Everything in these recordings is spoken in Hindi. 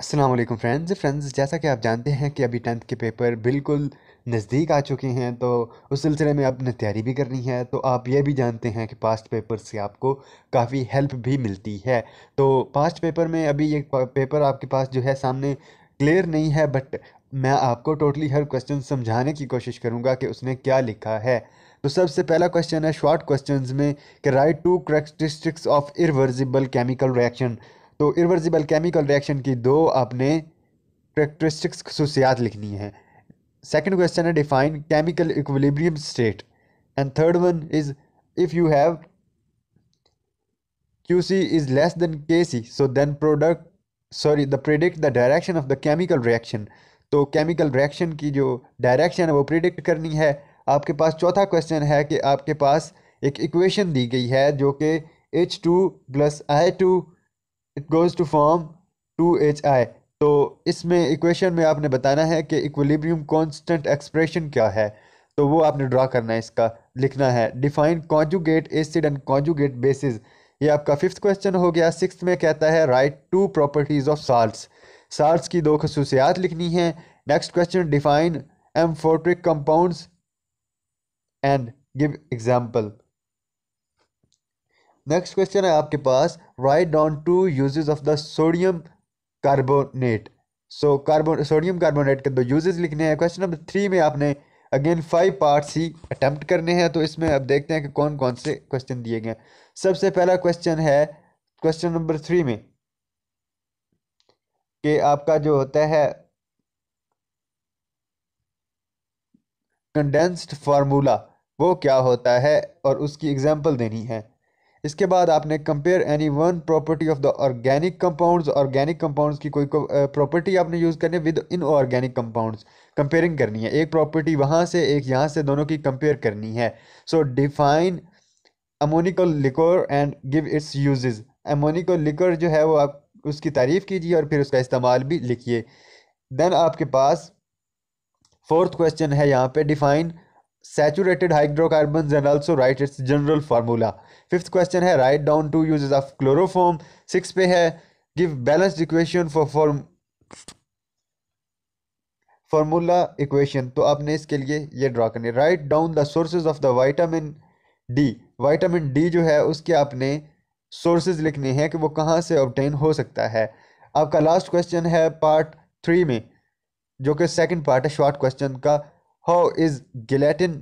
असलम फ्रेंड्स फ्रेंड्स जैसा कि आप जानते हैं कि अभी टेंथ के पेपर बिल्कुल नज़दीक आ चुके हैं तो उस सिलसिले में आपने तैयारी भी करनी है तो आप ये भी जानते हैं कि पास्ट पेपर से आपको काफ़ी हेल्प भी मिलती है तो पास्ट पेपर में अभी ये पेपर आपके पास जो है सामने क्लियर नहीं है बट मैं आपको टोटली हर क्वेश्चन समझाने की कोशिश करूँगा कि उसने क्या लिखा है तो सबसे पहला क्वेश्चन है शॉर्ट क्वेश्चन में कि write two characteristics of irreversible chemical reaction तो इरिवर्सिबल केमिकल रिएक्शन की दो आपने करेक्टरिस्टिक्स खसूसियात लिखनी है सेकेंड क्वेश्चन है define chemical equilibrium state and third one is if have Q C is less than K C so then product sorry the predict the direction of the chemical reaction तो केमिकल रिएक्शन की जो डायरेक्शन है वो प्रिडिक्ट करनी है आपके पास चौथा क्वेश्चन है कि आपके पास एक इक्वेशन दी गई है जो कि H two plus I two it goes to form two H I तो इसमें इक्वेशन में आपने बताना है कि इक्वलीब्रियम कॉन्स्टेंट एक्सप्रेशन क्या है तो वो आपने ड्रा करना है इसका लिखना है define conjugate acid and conjugate bases ये आपका फिफ्थ क्वेश्चन हो गया सिक्स में कहता है write two properties of salt salt की दो खसूसियात लिखनी है next question define amphoteric compounds and give example next question है आपके पास write down two uses of the sodium carbonate so carbo sodium carbonate के दो यूजेस लिखने हैं क्वेश्चन नंबर थ्री में आपने अगेन फाइव पार्ट्स ही अटैम्प्ट करने हैं तो इसमें अब देखते हैं कि कौन कौन से क्वेश्चन दिए गए सबसे पहला क्वेश्चन है क्वेश्चन नंबर थ्री में कि आपका जो होता है कंडेंस्ड फार्मूला वो क्या होता है और उसकी एग्जांपल देनी है इसके बाद आपने compare any one property of the organic compounds organic compounds की कोई प्रॉपर्टी आपने यूज़ करनी है with inorganic compounds comparing करनी है एक प्रॉपर्टी वहाँ से एक यहाँ से दोनों की कंपेयर करनी है so define ammoniacal liquor and give its uses ammoniacal liquor जो है वो आप उसकी तारीफ़ कीजिए और फिर उसका इस्तेमाल भी लिखिए देन आपके पास फोर्थ क्वेश्चन है यहाँ पे define saturated hydrocarbons and also write its general formula fifth question hai write down two uses of chloroform six pe hai give balanced equation for form formula equation तो आपने इसके लिए ये ड्रा करनी write down the sources of the vitamin D vitamin D जो है उसके आपने सोर्सेज लिखने हैं कि वो कहाँ से ऑब्टेन हो सकता है आपका लास्ट क्वेश्चन है पार्ट थ्री में जो कि सेकंड पार्ट है शॉर्ट क्वेश्चन का हाउ इज़ जेलेटिन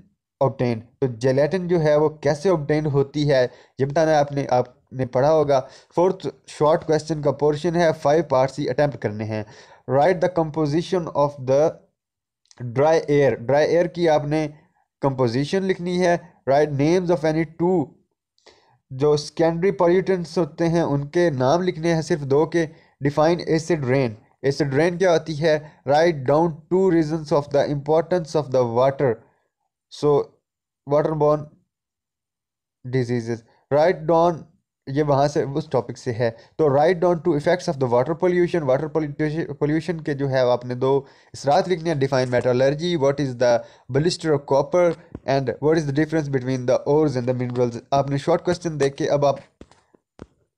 ऑबटेन तो जेलेटिन जो है वो कैसे ऑबटेन होती है ये बताना आपने आपने पढ़ा होगा फोर्थ शॉर्ट क्वेश्चन का पोर्शन है फाइव पार्ट्स ही अटैम्प्ट करने हैं write the composition of the dry air dry air की आपने कंपोजिशन लिखनी है write names of any two जो सेकेंडरी पॉल्यूटेंट्स होते हैं उनके नाम लिखने हैं सिर्फ दो के डिफाइन एसिड रेन इससे ड्रेन क्या होती है write down two reasons of the importance of the water so water borne diseases write down ये वहाँ से उस टॉपिक से है तो write down two effects of the water pollution water pollution के जो है आपने दो इसरात लिखने हैं define metallurgy what is the blister of copper and what is the difference between the ores and the minerals आपने शॉर्ट क्वेश्चन देख के अब आप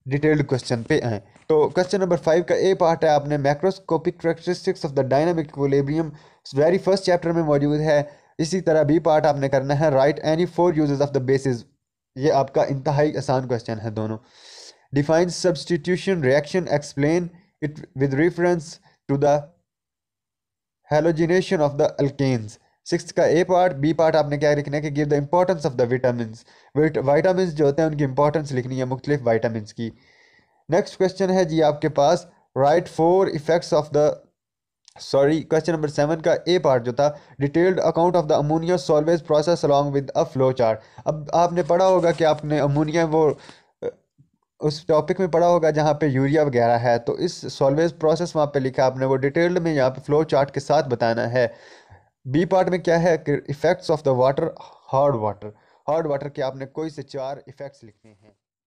डिटेल्ड क्वेश्चन पे आए तो क्वेश्चन नंबर फाइव का ए पार्ट है आपने macroscopic characteristics of the dynamic equilibrium very first chapter में मौजूद है इसी तरह बी पार्ट आपने करना है write any four uses of the bases ये आपका इंतहाई आसान क्वेश्चन है दोनों define substitution reaction explain it with reference to the halogenation of the alkanes six का ए पार्ट बी पार्ट आपने क्या लिखना है कि give the importance of the vitamin vitamin जो होते हैं उनकी इंपॉर्टेंस लिखनी है मुख्तलिफ वाइटामिन की नेक्स्ट क्वेश्चन है जी आपके पास write four effects of the sorry question number seven का ए पार्ट जो था detailed account of the ammonia Solvay process along with a flow chart अब आपने पढ़ा होगा कि आपने अमोनिया वो उस टॉपिक में पढ़ा होगा जहाँ पे यूरिया वगैरह है तो इस सॉल्वेज प्रोसेस वहाँ पे लिखा आपने वो डिटेल्ड में यहाँ पे फ्लो चार्ट के साथ बताना है बी पार्ट में क्या है effects of the water hard water hard water के आपने कोई से चार इफेक्ट्स लिखने हैं